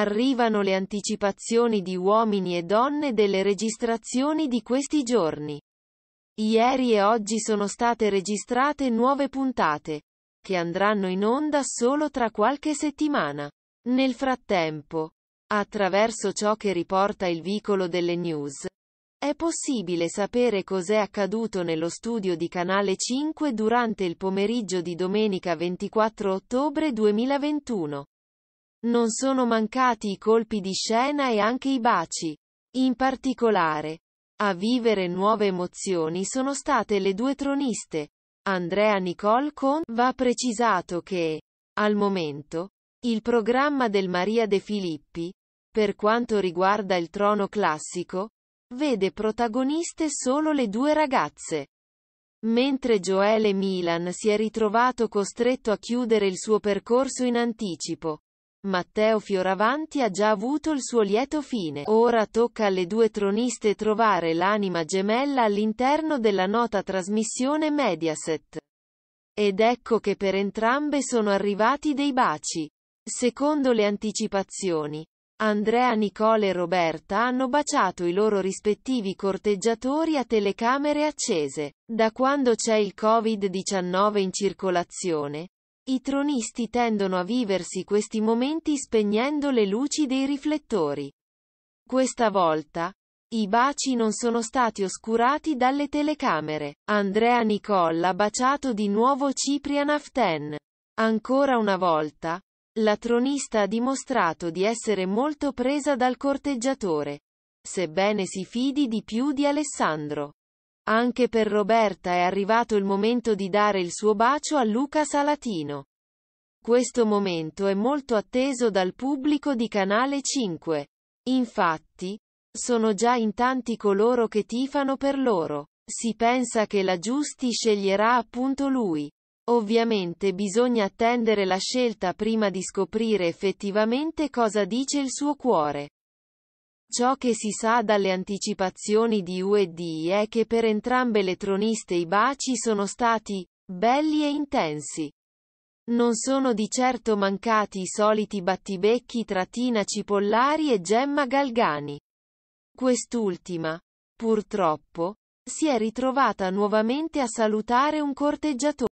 arrivano le anticipazioni di uomini e donne delle registrazioni di questi giorni. Ieri e oggi sono state registrate nuove puntate, che andranno in onda solo tra qualche settimana. Nel frattempo, attraverso ciò che riporta il vicolo delle news, è possibile sapere cos'è accaduto nello studio di Canale 5 durante il pomeriggio di domenica 24 ottobre 2021. Non sono mancati i colpi di scena e anche i baci. In particolare, a vivere nuove emozioni sono state le due troniste. Andrea Nicole con va precisato che, al momento, il programma del Maria De Filippi, per quanto riguarda il trono classico, vede protagoniste solo le due ragazze. Mentre Joele Milan si è ritrovato costretto a chiudere il suo percorso in anticipo, Matteo Fioravanti ha già avuto il suo lieto fine. Ora tocca alle due troniste trovare l'anima gemella all'interno della nota trasmissione Mediaset. Ed ecco che per entrambe sono arrivati dei baci. Secondo le anticipazioni, Andrea Nicole e Roberta hanno baciato i loro rispettivi corteggiatori a telecamere accese. Da quando c'è il Covid-19 in circolazione, i tronisti tendono a viversi questi momenti spegnendo le luci dei riflettori. Questa volta, i baci non sono stati oscurati dalle telecamere. Andrea Nicole ha baciato di nuovo Ciprian Aften. Ancora una volta, la tronista ha dimostrato di essere molto presa dal corteggiatore, sebbene si fidi di più di Alessandro. Anche per Roberta è arrivato il momento di dare il suo bacio a Luca Salatino. Questo momento è molto atteso dal pubblico di Canale 5. Infatti, sono già in tanti coloro che tifano per loro. Si pensa che la Giusti sceglierà appunto lui. Ovviamente bisogna attendere la scelta prima di scoprire effettivamente cosa dice il suo cuore. Ciò che si sa dalle anticipazioni di UED è che per entrambe le troniste i baci sono stati belli e intensi. Non sono di certo mancati i soliti battibecchi tra Tina Cipollari e Gemma Galgani. Quest'ultima, purtroppo, si è ritrovata nuovamente a salutare un corteggiatore.